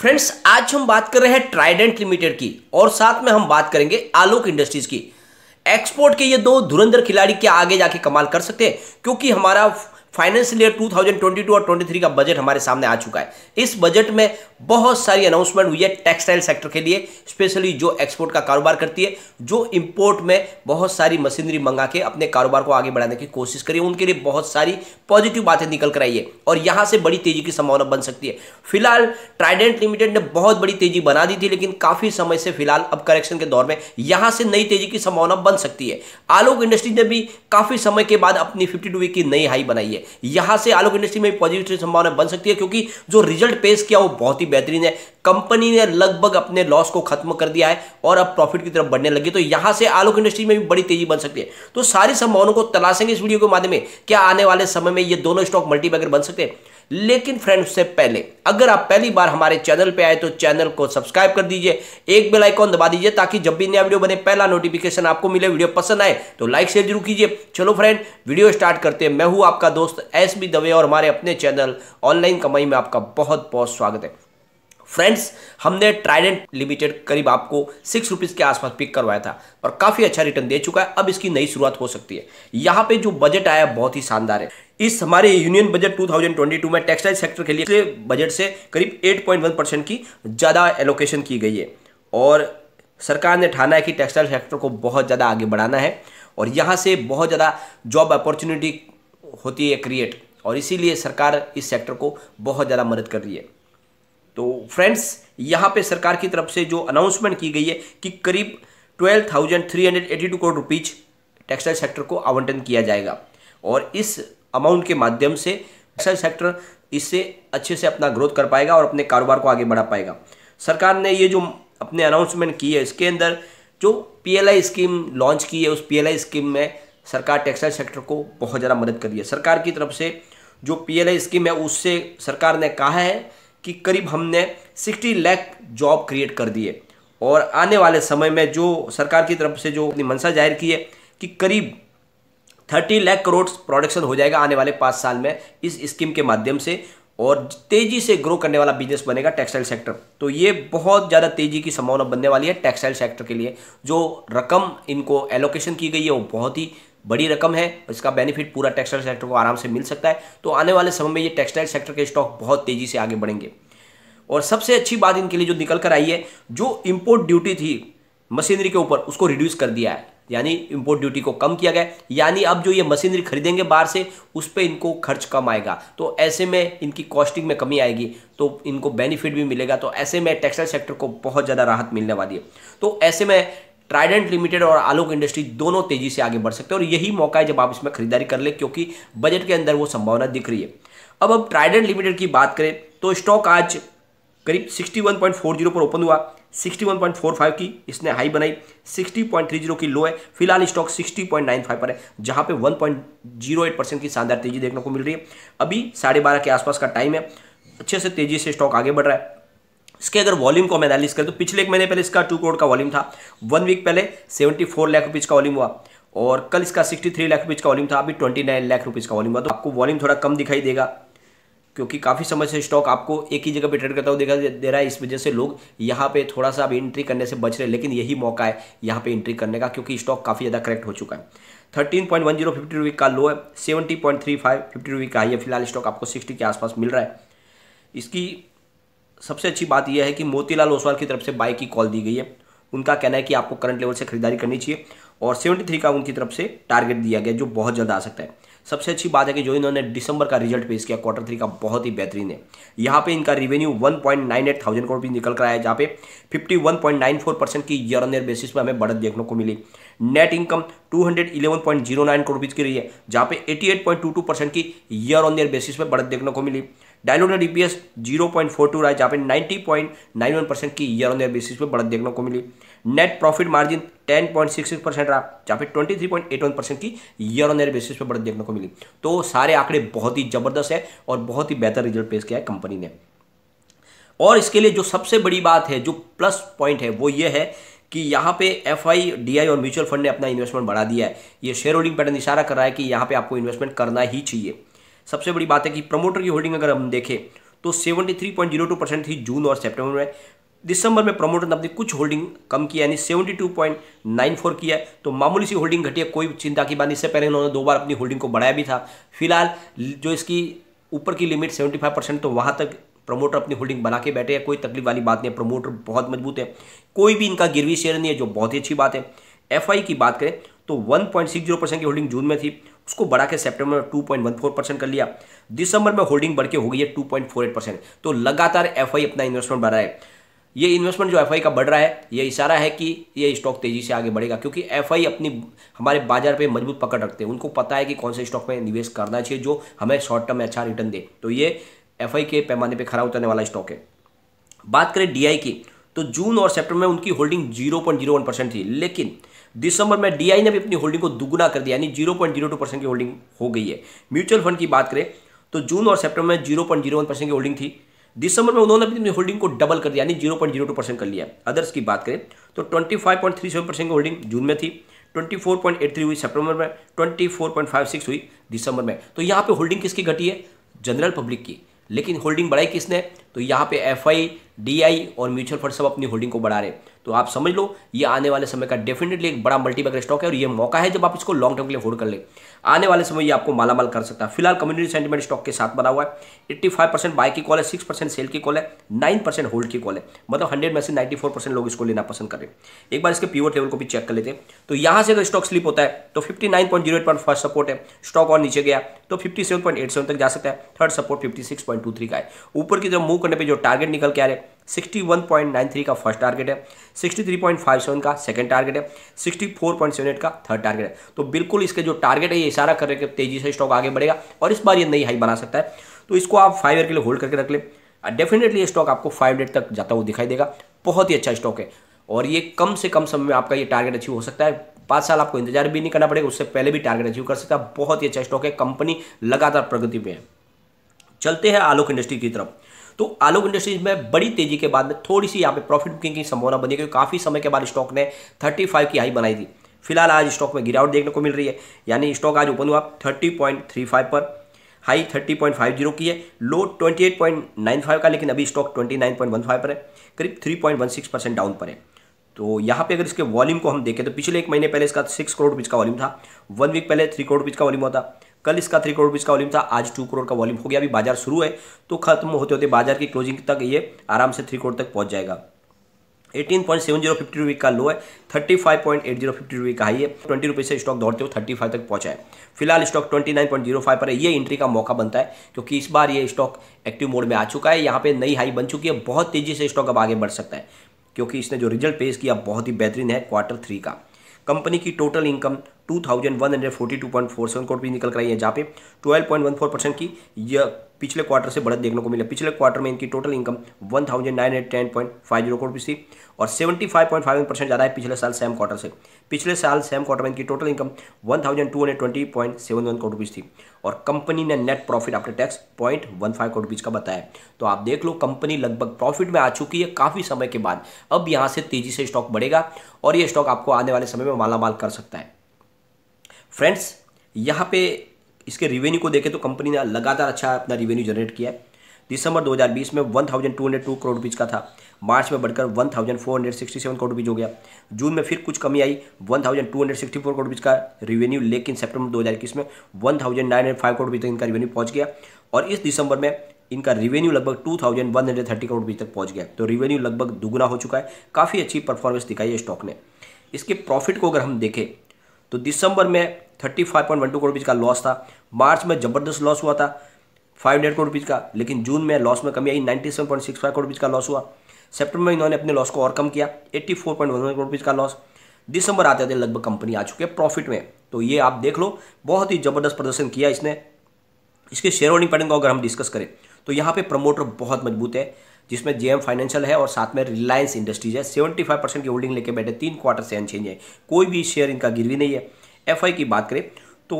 friends आज हम बात कर रहे हैं ट्राइडेंट लिमिटेड की और साथ में हम बात करेंगे आलोक इंडस्ट्रीज की एक्सपोर्ट के ये दो धुरंधर खिलाड़ी क्या आगे जाके कमाल कर सकते हैं क्योंकि हमारा फाइनेंशियल ईयर 2022 और 23 का बजट हमारे सामने आ चुका है इस बजट में बहुत सारी अनाउंसमेंट हुई है टेक्सटाइल सेक्टर के लिए स्पेशली जो एक्सपोर्ट का कारोबार करती है जो इंपोर्ट में बहुत सारी मशीनरी मंगा के अपने कारोबार को आगे बढ़ाने की कोशिश करिए उनके लिए बहुत सारी पॉजिटिव बातें निकल कर आई है और यहाँ से बड़ी तेजी की संभावना बन सकती है फिलहाल ट्राइडेंट लिमिटेड ने बहुत बड़ी तेजी बना दी थी लेकिन काफी समय से फिलहाल अब करेक्शन के दौर में यहाँ से नई तेजी की संभावना बन सकती है आलोक इंडस्ट्री ने भी काफी समय के बाद अपनी फिफ्टी टू वीक की नई हाई बनाई है है यहां से आलोक इंडस्ट्री में पॉजिटिव संभावना बन सकती है क्योंकि जो रिजल्ट पेश किया वो बहुत ही बेहतरीन है कंपनी ने लगभग अपने लॉस को खत्म कर दिया है और अब प्रॉफिट की तरफ बढ़ने लगी तो यहां से आलोक इंडस्ट्री में भी बड़ी तेजी बन सकती है तो सारी संभावनाओं को तलाशेंगे इस वीडियो के माध्यम में क्या आने वाले समय में ये दोनों स्टॉक मल्टीबैगर बन सकते हैं लेकिन फ्रेंड उससे पहले अगर आप पहली बार हमारे चैनल पे आए तो चैनल को सब्सक्राइब कर दीजिए एक बेल आइकॉन दबा दीजिए ताकि जब भी नया वीडियो बने पहला नोटिफिकेशन आपको मिले वीडियो पसंद आए तो लाइक शेयर जरूर कीजिए चलो फ्रेंड वीडियो स्टार्ट करते हैं मैं हूं आपका दोस्त एस बी दवे और हमारे अपने चैनल ऑनलाइन कमाई में आपका बहुत बहुत स्वागत है फ्रेंड्स हमने ट्राइडेंट लिमिटेड करीब आपको सिक्स रुपीज़ के आसपास पिक करवाया था और काफ़ी अच्छा रिटर्न दे चुका है अब इसकी नई शुरुआत हो सकती है यहाँ पे जो बजट आया बहुत ही शानदार है इस हमारे यूनियन बजट 2022 में टेक्सटाइल सेक्टर के लिए बजट से करीब 8.1 परसेंट की ज़्यादा एलोकेशन की गई है और सरकार ने ठाना है कि टेक्सटाइल सेक्टर को बहुत ज़्यादा आगे बढ़ाना है और यहाँ से बहुत ज़्यादा जॉब अपॉर्चुनिटी होती है क्रिएट और इसीलिए सरकार इस सेक्टर को बहुत ज़्यादा मदद कर रही है तो फ्रेंड्स यहाँ पे सरकार की तरफ से जो अनाउंसमेंट की गई है कि करीब twelve thousand three hundred eighty two crore rupees textile sector को आवंटन किया जाएगा और इस अमाउंट के माध्यम से टेक्सटाइल सेक्टर इससे अच्छे से अपना ग्रोथ कर पाएगा और अपने कारोबार को आगे बढ़ा पाएगा सरकार ने ये जो अपने अनाउंसमेंट की है इसके अंदर जो पीएलआई स्कीम लॉन्च की है उस पीएलआई स्कीम में सरकार टेक्सटाइल सेक्टर को बहुत ज़्यादा मदद कर रही है सरकार की तरफ से जो पीएलआई स्कीम है उससे सरकार ने कहा है कि करीब हमने 60 लाख जॉब क्रिएट कर दिए और आने वाले समय में जो सरकार की तरफ से जो अपनी मंशा जाहिर की है कि करीब थर्टी लाख करोड़ प्रोडक्शन हो जाएगा आने वाले पाँच साल में इस स्कीम के माध्यम से और तेज़ी से ग्रो करने वाला बिजनेस बनेगा टेक्सटाइल सेक्टर तो ये बहुत ज़्यादा तेज़ी की संभावना बनने वाली है टेक्सटाइल सेक्टर के लिए जो रकम इनको एलोकेशन की गई है वो बहुत ही बड़ी रकम है इसका बेनिफिट पूरा टेक्सटाइल सेक्टर को आराम से मिल सकता है तो आने वाले समय में ये टेक्सटाइल सेक्टर के स्टॉक बहुत तेज़ी से आगे बढ़ेंगे और सबसे अच्छी बात इनके लिए जो निकल कर आई है जो इम्पोर्ट ड्यूटी थी मशीनरी के ऊपर उसको रिड्यूस कर दिया है यानी इम्पोर्ट ड्यूटी को कम किया गया यानी अब जो ये मशीनरी खरीदेंगे बाहर से उस पर इनको खर्च कम आएगा तो ऐसे में इनकी कॉस्टिंग में कमी आएगी तो इनको बेनिफिट भी मिलेगा तो ऐसे में टेक्सटाइल सेक्टर को बहुत ज़्यादा राहत मिलने वाली है तो ऐसे में ट्राइडेंट लिमिटेड और आलोक इंडस्ट्री दोनों तेजी से आगे बढ़ सकते हैं और यही मौका है जब आप इसमें खरीदारी कर ले क्योंकि बजट के अंदर वो संभावना दिख रही है अब अब ट्राइडेंट लिमिटेड की बात करें तो स्टॉक आज करीब 61.40 पर ओपन हुआ 61.45 की इसने हाई बनाई 60.30 की लो है फिलहाल स्टॉक 60.95 पर है जहां पे 1.08 परसेंट की शानदार तेजी देखने को मिल रही है अभी साढ़े बारह के आसपास का टाइम है अच्छे से तेजी से स्टॉक आगे बढ़ रहा है इसके अगर वॉल्यूम को मैं एनालिस करें तो पिछले एक महीने पहले इसका टू करोड़ का वॉल्यूम था वन वीक पहले सेवेंटी फोर लाख रुपीज़ का वॉल्यूम हुआ और कल इसका सिक्सटी थ्री लाख रुपीज़ का वॉल्यूम था अभी ट्वेंटी नाइन लाख रुपीज़ का वॉल्यूम हुआ तो आपको वॉल्यूम थोड़ा कम दिखाई देगा क्योंकि काफ़ी समय से स्टॉक आपको एक ही जगह पे ट्रेड करता हुआ देखा दे रहा है इस वजह से लोग यहाँ पे थोड़ा सा अभी एंट्री करने से बच रहे हैं लेकिन यही मौका है यहाँ पे एंट्री करने का क्योंकि स्टॉक काफ़ी ज़्यादा करेक्ट हो चुका है thirteen point one zero fifty rupee का लो है seventy point three five fifty rupee का हाई है फिलहाल स्टॉक आपको सिक्सटी के आसपास मिल रहा है इसकी सबसे अच्छी बात यह है कि मोतीलाल ओसवाल की तरफ से बाय की कॉल दी गई है उनका कहना है कि आपको करंट लेवल से खरीदारी करनी चाहिए और सेवेंटी थ्री का उनकी तरफ से टारगेट दिया गया जो बहुत जल्द आ सकता है सबसे अच्छी बात है कि जो इन्होंने दिसंबर का रिजल्ट पेश किया क्वार्टर थ्री का बहुत ही बेहतरीन है यहाँ पे इनका रेवेन्यू 1.98 थाउजेंड करोड़ निकल कर आया जहाँ पे 51.94 परसेंट की ईयर ऑन ईयर बेसिस पर हमें बढ़त देखने को मिली नेट इनकम 211.09 करोड़ की रही है जहाँ पे 88.22 परसेंट की ईयर ऑन ईयर बेसिस पर बढ़त देखने को मिली डायलोडेड ईपीएस टू रहा है जहाँ पे वन परसेंट की ईयर ऑन ईयर बेसिस पे बढ़त देखने को मिली नेट प्रॉफिट मार्जिन 10.66 परसेंट रहा जहाँ पे 23.81 परसेंट की ईयर ऑन ईयर बेसिस पर बढ़त देखने को मिली तो सारे आंकड़े बहुत ही जबरदस्त है और बहुत ही बेहतर रिजल्ट पेश किया है कंपनी ने और इसके लिए जो सबसे बड़ी बात है जो प्लस पॉइंट है वो ये है कि यहाँ पे एफ आई डी आई और म्यूचुअल फंड ने अपना इन्वेस्टमेंट बढ़ा दिया है ये शेयर होल्डिंग पैटर्न इशारा कर रहा है कि यहाँ पे आपको इन्वेस्टमेंट करना ही चाहिए सबसे बड़ी बात है कि प्रमोटर की होल्डिंग अगर हम देखें तो 73.02 परसेंट थी जून और सितंबर में दिसंबर में प्रमोटर ने अपनी कुछ होल्डिंग कम किया यानी 72.94 किया तो मामूली सी होल्डिंग घटी है कोई चिंता की बात नहीं इससे पहले उन्होंने दो बार अपनी होल्डिंग को बढ़ाया भी था फिलहाल जो इसकी ऊपर की लिमिट 75 परसेंट तो वहाँ तक प्रमोटर अपनी होल्डिंग बना के बैठे हैं कोई तकलीफ वाली बात नहीं है प्रमोटर बहुत मजबूत है कोई भी इनका गिरवी शेयर नहीं है जो बहुत ही अच्छी बात है एफ की बात करें तो जीरो परसेंट की होल्डिंग जून में थी उसको बढ़ा के सेप्टेम्बर में फोर परसेंट कर लिया दिसंबर में होल्डिंग बढ़ के हो गई है एट परसेंट तो लगातार एफ अपना इन्वेस्टमेंट बढ़ा है ये इन्वेस्टमेंट जो एफ का बढ़ रहा है ये इशारा है कि ये स्टॉक तेजी से आगे बढ़ेगा क्योंकि एफ अपनी हमारे बाजार पे मजबूत पकड़ रखते हैं उनको पता है कि कौन से स्टॉक में निवेश करना चाहिए जो हमें शॉर्ट टर्म में अच्छा रिटर्न दे तो ये एफ के पैमाने पर पे खरा उतरने वाला स्टॉक है बात करें डी की तो जून और सेप्टेम्बर में उनकी होल्डिंग जीरो थी लेकिन दिसंबर में डीआई ने भी अपनी होल्डिंग को दुगुना कर दिया यानी zero point zero two percent की होल्डिंग हो गई है म्यूचुअल फंड की बात करें तो जून और सेप्टेम्बर में zero point zero one percent की होल्डिंग थी दिसंबर में उन्होंने अपनी होल्डिंग को डबल कर दिया यानी zero point zero two percent कर लिया अदर्स की बात करें तो twenty five point three seven percent की होल्डिंग जून में थी twenty four point eight three हुई सितंबर में twenty four point five six हुई दिसंबर में तो यहाँ पे होल्डिंग किसकी घटी है जनरल पब्लिक की लेकिन होल्डिंग बढ़ाई किसने तो यहाँ पे एफ आई डी आई और म्यूचुअल फंड सब अपनी होल्डिंग को बढ़ा रहे तो आप समझ लो ये आने वाले समय का डेफिनेटली एक बड़ा मल्टीबैगर स्टॉक है और ये मौका है जब आप इसको लॉन्ग टर्म के लिए होल्ड कर ले आने वाले समय ये आपको मालामाल कर सकता है फिलहाल कम्युनिटी सेंटीमेंट स्टॉक के साथ बना हुआ है एट्टी फाइव परसेंट बाय की कॉल है सिक्स परसेंट सेल की कॉल है नाइन परसेंट होल्ड की कॉल है मतलब हंड्रेड में से नाइन्टी फोर परसेंट लोग इसको लेना पसंद करें एक बार इसके प्योर लेवल को भी चेक कर लेते हैं तो यहाँ से अगर स्टॉक स्लिप होता है तो fifty nine point zero eight point first support है स्टॉक और नीचे गया तो fifty seven point eight seven तक जा सकता है third support fifty six point two three का है ऊपर की तरफ मूव करने पर जो टारगेट निकल के आ रहे हैं सिक्सटी का फर्स्ट टारगेट है 63.57 का सेकंड टारगेट है 64.78 का थर्ड टारगेट है तो बिल्कुल इसके जो टारगेट है ये इशारा कर रहे तेजी से स्टॉक आगे बढ़ेगा और इस बार ये नई हाई बना सकता है तो इसको आप फाइव ईयर के लिए होल्ड करके रख ले डेफिनेटली ये स्टॉक आपको फाइव डेट तक जाता हुआ दिखाई देगा बहुत ही अच्छा स्टॉक है और ये कम से कम समय में आपका ये टारगेट अचीव हो सकता है पाँच साल आपको इंतजार भी नहीं करना पड़ेगा उससे पहले भी टारगेट अचीव कर सकता है बहुत ही अच्छा स्टॉक है कंपनी लगातार प्रगति में है चलते हैं आलोक इंडस्ट्री की तरफ तो आलोक इंडस्ट्रीज में बड़ी तेजी के बाद में थोड़ी सी यहाँ पे प्रॉफिट बुकिंग की संभावना बनी क्योंकि काफ़ी समय के बाद स्टॉक ने थर्टी फाइव की हाई बनाई थी फिलहाल आज स्टॉक में गिरावट देखने को मिल रही है यानी स्टॉक आज ओपन हुआ थर्टी पॉइंट थ्री फाइव पर high thirty point five zero की है low twenty eight point nine five का लेकिन अभी stock twenty nine point one five पर है करीब three point one six percent down पर है तो यहाँ पे अगर इसके वॉल्यूम को हम देखें तो पिछले एक महीने पहले इसका सिक्स करोड़ रुपीज़ का वॉल्यूम था वन वीक पहले थ्री करोड़ रुपीज़ का वॉल्यूम होता कल इसका थ्री करोड़ रुपीज़ का वॉल्यूम था आज टू करोड़ का वॉल्यूम हो गया अभी बाजार शुरू है तो खत्म होते होते बाजार की क्लोजिंग तक ये आराम से थ्री करोड़ तक पहुंच जाएगा eighteen point seven zero fifty रुपये का लो है thirty five point eight zero fifty रुपये का हाई है ट्वेंटी रुपी से स्टॉक दौड़ते हुए थर्टी फाइव तक पहुंचा है फिलहाल stock twenty nine point zero five पर है ये एंट्री का मौका बनता है क्योंकि इस बार ये स्टॉक एक्टिव मोड में आ चुका है यहाँ पे नई हाई बन चुकी है बहुत तेजी से स्टॉक अब आगे बढ़ सकता है क्योंकि इसने जो रिजल्ट पेश किया बहुत ही बेहतरीन है क्वार्टर थ्री का कंपनी की टोटल इनकम 2142.47 करोड़ भी निकल कर आई है जहाँ पे 12.14 परसेंट की यह पिछले क्वार्टर से बढ़त देखने को मिला पिछले क्वार्टर में इनकी total income one thousand nine hundred ten point five zero crore थी और seventy five point five percent ज़्यादा है पिछले साल सेम क्वार्टर से पिछले साल सेम क्वार्टर में इनकी total income one thousand two hundred twenty point seven one crore rupees थी और कंपनी ने net profit after tax point one five crore rupees का बताया तो आप देख लो कंपनी लगभग प्रॉफिट में आ चुकी है काफ़ी समय के बाद अब यहाँ से तेज़ी से स्टॉक बढ़ेगा और ये स्टॉक आपको आने वाले समय में मालामाल कर सकता है फ्रेंड्स यहाँ पे इसके रिवेन्यू को देखें तो कंपनी ने लगातार अच्छा अपना रिवेन्यू जनरेट किया है दिसंबर 2020 में 1,202 करोड़ रुपीज़ का था मार्च में बढ़कर 1,467 करोड़ रुपीज़ हो गया जून में फिर कुछ कमी आई 1,264 करोड़ रुपीज़ का रिवेन्यू लेकिन सितंबर 2021 में 1,905 करोड़ रुपीज़ तक इनका रिवेन्यू पहुंच गया और इस दिसंबर में इनका रिवेन्यू लगभग 2,130 करोड़ रुपीज़ तक पहुँच गया तो रिवेन्यू लगभग दुगुना हो चुका है काफ़ी अच्छी परफॉर्मेंस दिखाई है स्टॉक ने इसके प्रॉफिट को अगर हम देखें तो दिसंबर में thirty five point one two crore rupees का लॉस था मार्च में जबरदस्त लॉस हुआ था फाइव हंड्रेड करोड़ रुपीज़ का लेकिन जून में लॉस में कमी आई ninety seven point six five crore rupees का लॉस हुआ सेप्टेम्बर में इन्होंने अपने लॉस को और कम किया eighty four point one crore rupees का लॉस दिसंबर आते आते लगभग कंपनी आ चुकी है प्रॉफिट में तो ये आप देख लो बहुत ही जबरदस्त प्रदर्शन किया इसने इसके शेयर होल्डिंग पैटर्न को अगर हम डिस्कस करें तो यहाँ पे प्रमोटर बहुत मजबूत है जिसमें जेएम फाइनेंशियल है और साथ में रिलायंस इंडस्ट्रीज है सेवेंटी फाइव परसेंट की होल्डिंग लेके बैठे तीन क्वार्टर से अनचेंज है कोई भी शेयर इनका गिरवी नहीं है एफ की बात करें तो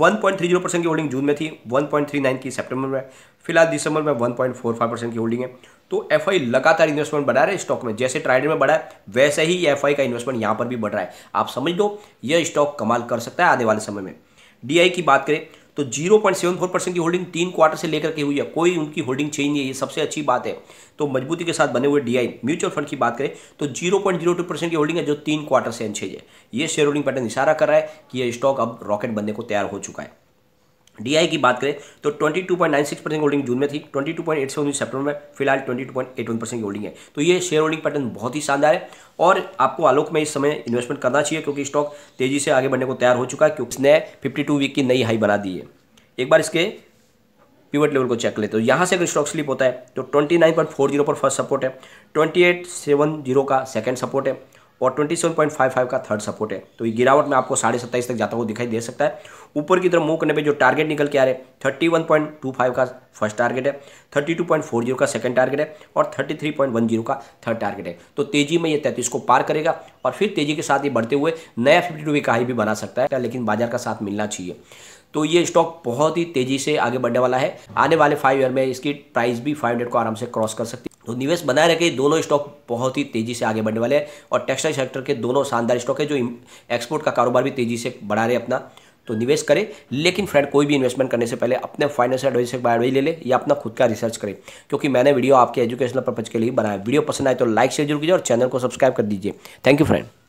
1.30 परसेंट की होल्डिंग जून में थी 1.39 की सितंबर में फिलहाल दिसंबर में 1.45 परसेंट की होल्डिंग है तो एफ लगातार इन्वेस्टमेंट बढ़ा रहा है स्टॉक में जैसे ट्राइड में बढ़ा है वैसे ही एफ का इन्वेस्टमेंट यहाँ पर भी बढ़ रहा है आप समझ लो यह स्टॉक कमाल कर सकता है आने वाले समय में डी की बात करें तो 0.74 परसेंट की होल्डिंग तीन क्वार्टर से लेकर के हुई है कोई उनकी होल्डिंग चेंज नहीं है ये सबसे अच्छी बात है तो मजबूती के साथ बने हुए डी म्यूचुअल फंड की बात करें तो 0.02 परसेंट की होल्डिंग है जो तीन क्वार्टर से अनछेज है ये शेयर होल्डिंग पैटर्न इशारा कर रहा है कि यह स्टॉक अब रॉकेट बनने को तैयार हो चुका है डीआई की बात करें तो 22.96 परसेंट होल्डिंग जून में थी 22.87 उन्नीस में फिलहाल 22.81 परसेंट की होल्डिंग है तो ये शेयर होल्डिंग पैटर्न बहुत ही शानदार है और आपको आलोक में इस समय इन्वेस्टमेंट करना चाहिए क्योंकि स्टॉक तेजी से आगे बढ़ने को तैयार हो चुका है क्योंकि उसने फिफ्टी वीक की नई हाई बना दी है एक बार इसके पिवट लेवल को चेक लेते तो यहाँ से अगर स्टॉक स्लिप होता है तो ट्वेंटी पर फर्स्ट सपोर्ट है ट्वेंटी का सेकेंड सपोर्ट है और 27.55 का थर्ड सपोर्ट है तो ये गिरावट में आपको साढ़े सत्ताईस तक जाता हुआ दिखाई दे सकता है ऊपर की तरफ मूव करने पे जो टारगेट निकल के आ रहे हैं 31.25 का फर्स्ट टारगेट है 32.40 का सेकंड टारगेट है और 33.10 का थर्ड टारगेट है तो तेजी में ये तैतीस को पार करेगा और फिर तेजी के साथ ये बढ़ते हुए नया फिफ्टी टू का हाई भी बना सकता है लेकिन बाजार का साथ मिलना चाहिए तो ये स्टॉक बहुत ही तेजी से आगे बढ़ने वाला है आने वाले फाइव ईयर में इसकी प्राइस भी फाइव को आराम से क्रॉस कर सकती है तो निवेश बनाए रखे दोनों स्टॉक बहुत ही तेजी से आगे बढ़ने वाले हैं और टेक्सटाइल सेक्टर के दोनों शानदार स्टॉक है जो एक्सपोर्ट का कारोबार भी तेजी से बढ़ा रहे अपना तो निवेश करें लेकिन फ्रेंड कोई भी इन्वेस्टमेंट करने से पहले अपने फाइनेंशियल एडवाइजर बाय एडवाइज ले ले या अपना खुद का रिसर्च करें क्योंकि मैंने वीडियो आपके एजुकेशनल पर्पज के लिए बनाया वीडियो पसंद आए तो लाइक शेयर जरूर कीजिए और चैनल को सब्सक्राइब कर दीजिए थैंक यू फ्रेंड